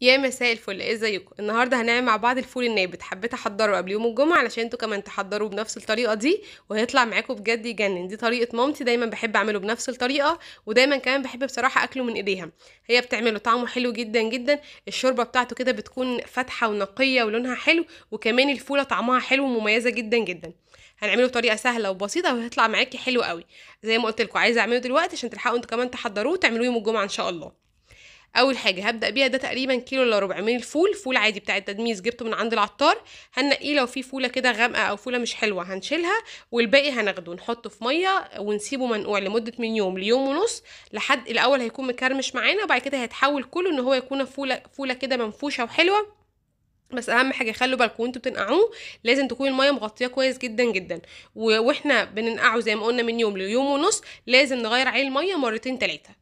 يا مساء الفل ازيكم إيه النهارده هنعمل مع بعض الفول النابت حبيت احضره قبل يوم الجمعه علشان انتوا كمان تحضروه بنفس الطريقه دي وهيطلع معاكم بجد يجنن دي طريقه مامتي دايما بحب اعمله بنفس الطريقه ودايما كمان بحب بصراحه اكله من ايديها هي بتعمله طعمه حلو جدا جدا الشوربه بتاعته كده بتكون فاتحه ونقيه ولونها حلو وكمان الفوله طعمها حلو ومميزه جدا جدا هنعمله بطريقه سهله وبسيطه وهيطلع معاكي حلو قوي زي ما قلت لكم عايزه اعمله دلوقتي عشان تلحقوا انتوا كمان تحضروه وتعملوه يوم الجمعه ان شاء الله اول حاجه هبدا بيها ده تقريبا كيلو الا ربع من الفول فول عادي بتاع التدميس جبته من عند العطار هنقيه لو في فوله كده غامقه او فوله مش حلوه هنشيلها والباقي هناخده نحطه في ميه ونسيبه منقوع لمده من يوم ليوم ونص لحد الاول هيكون مكرمش معانا وبعد كده هيتحول كله ان هو يكون فوله فوله كده منفوشه وحلوه بس اهم حاجه خلوا بالكم وانتوا بتنقعوه لازم تكون الميه مغطيه كويس جدا جدا واحنا بننقعه زي ما قلنا من يوم ليوم ونص لازم نغير عليه الميه مرتين ثلاثه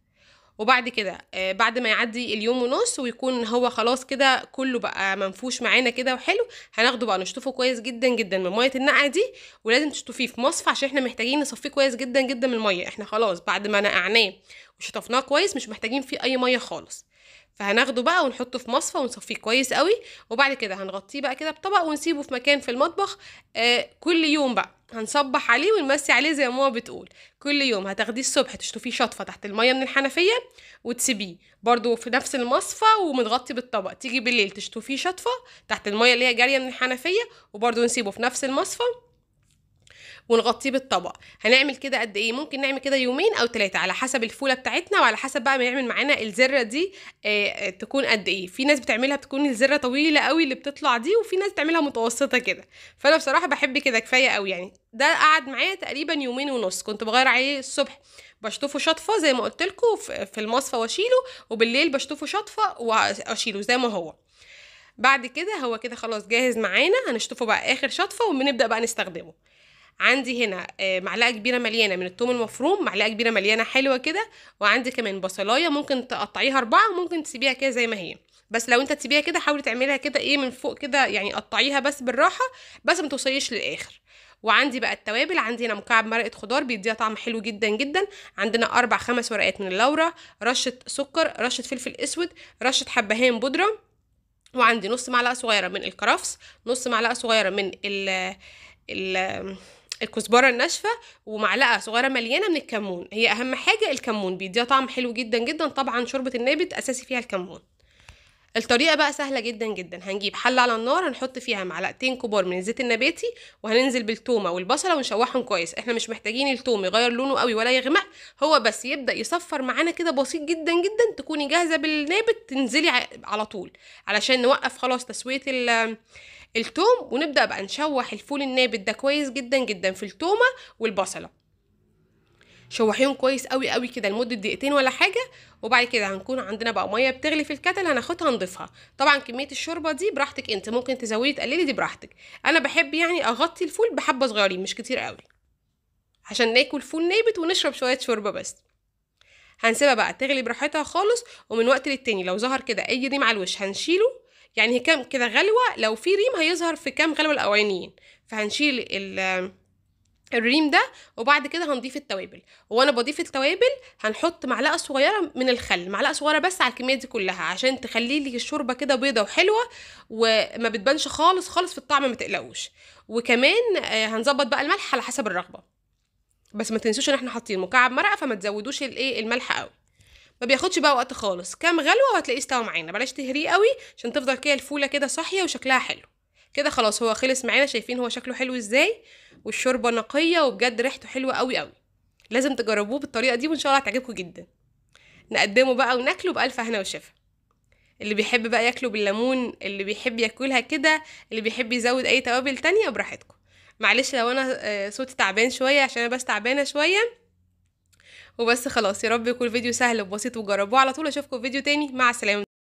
وبعد كده آه، بعد ما يعدي اليوم ونص ويكون هو خلاص كده كله بقى منفوش معانا كده وحلو هناخده بقى نشطفه كويس جدا جدا من ميه النقع دي ولازم تشطفيه في مصفى عشان احنا محتاجين نصفيه كويس جدا جدا من الميه احنا خلاص بعد ما نقعناه وشطفناه كويس مش محتاجين فيه اي ميه خالص فهناخده بقى ونحطه في مصفى ونصفيه كويس قوي وبعد كده هنغطيه بقى كده بطبق ونسيبه في مكان في المطبخ آه كل يوم بقى هنصبح عليه ونمسي عليه زي ما ماما بتقول كل يوم هتاخديه الصبح تشطفيه شطفه تحت الميه من الحنفيه وتسيبيه برده في نفس المصفى ومتغطي بالطبق تيجي بالليل تشطفيه شطفه تحت الميه اللي هي جاريه من الحنفيه وبرده نسيبه في نفس المصفى ونغطيه بالطبق هنعمل كده قد ايه ممكن نعمل كده يومين او ثلاثه على حسب الفوله بتاعتنا وعلى حسب بقى ما يعمل معانا الذره دي آه،, آه تكون قد ايه في ناس بتعملها بتكون الذره طويله قوي اللي بتطلع دي وفي ناس بتعملها متوسطه كده فانا بصراحه بحب كده كفايه قوي يعني ده قعد معايا تقريبا يومين ونص كنت بغير عليه الصبح بشطفه شطفه زي ما قلت لكم في المصفى واشيله وبالليل بشطفه شطفه واشيله زي ما هو بعد كده هو كده خلاص جاهز معانا هنشطفه بقى اخر شطفه وبنبدا بقى نستخدمه عندي هنا آه، معلقه كبيره مليانه من الثوم المفروم معلقه كبيره مليانه حلوه كده وعندي كمان بصلايه ممكن تقطعيها اربعه وممكن تسيبيها كده زي ما هي بس لو انت تسيبيها كده حاولي تعمليها كده ايه من فوق كده يعني قطعيها بس بالراحه بس ما توصليش للاخر وعندي بقى التوابل عندي هنا مكعب مرقه خضار بيديها طعم حلو جدا جدا عندنا اربع خمس ورقات من اللورا رشه سكر رشه فلفل اسود رشه حبهان بودره وعندي نص معلقه صغيره من الكرفس نص معلقه صغيره من ال ال الكزبره الناشفه ومعلقه صغيره مليانه من الكمون هي اهم حاجه الكمون بيديها طعم حلو جدا جدا طبعا شوربه النابت اساسي فيها الكمون الطريقه بقى سهله جدا جدا هنجيب حله على النار هنحط فيها معلقتين كبار من الزيت النباتي وهننزل بالتومه والبصله ونشوحهم كويس احنا مش محتاجين التوم يغير لونه قوي ولا يغمق هو بس يبدا يصفر معانا كده بسيط جدا جدا تكوني جاهزه بالنابت تنزلي على طول علشان نوقف خلاص تسويه التوم ونبدأ بقى نشوح الفول النابت ده كويس جدا جدا في التومة والبصلة شوحيهم كويس قوي قوي كده لمده دقيقتين ولا حاجه وبعد كده هنكون عندنا بقى ميه بتغلي في الكتل هناخدها نضيفها طبعا كميه الشوربه دي براحتك انت ممكن تزودي تقللي دي براحتك انا بحب يعني اغطي الفول بحبه صغيرين مش كتير قوي عشان ناكل فول نابت ونشرب شويه شوربه بس هنسيبها بقى تغلي براحتها خالص ومن وقت للتاني لو ظهر كده اي ريم على الوش هنشيله يعني هي كام كده غلوه لو في ريم هيظهر في كام غلوه الاولانيين فهنشيل ال الريم ده وبعد كده هنضيف التوابل وانا بضيف التوابل هنحط معلقه صغيره من الخل معلقه صغيره بس على الكميه دي كلها عشان تخلي لي الشوربه كده بيضه وحلوه وما بتبانش خالص خالص في الطعم ما تقلقوش وكمان آه، هنظبط بقى الملح على حسب الرغبه بس ما تنسوش ان احنا حاطين مكعب مرقه فما تزودوش الايه الملح قوي ما بياخدش بقى وقت خالص كام غلوه وهتلاقيه استوى معانا بلاش تهريه قوي عشان تفضل كده الفوله كده صاحيه وشكلها حلو كده خلاص هو خلص معانا شايفين هو شكله حلو ازاي والشوربه نقيه وبجد ريحته حلوه قوي قوي لازم تجربوه بالطريقه دي وان شاء الله هتعجبكم جدا نقدمه بقى وناكله بالف هنا وشفا اللي بيحب بقى ياكله بالليمون اللي بيحب ياكلها كده اللي بيحب يزود اي توابل تانية براحتكم معلش لو انا آه، صوتي تعبان شويه عشان انا بس تعبانه شويه وبس خلاص يا رب يكون الفيديو سهل وبسيط وجربوه على طول اشوفكم في فيديو تاني مع السلامه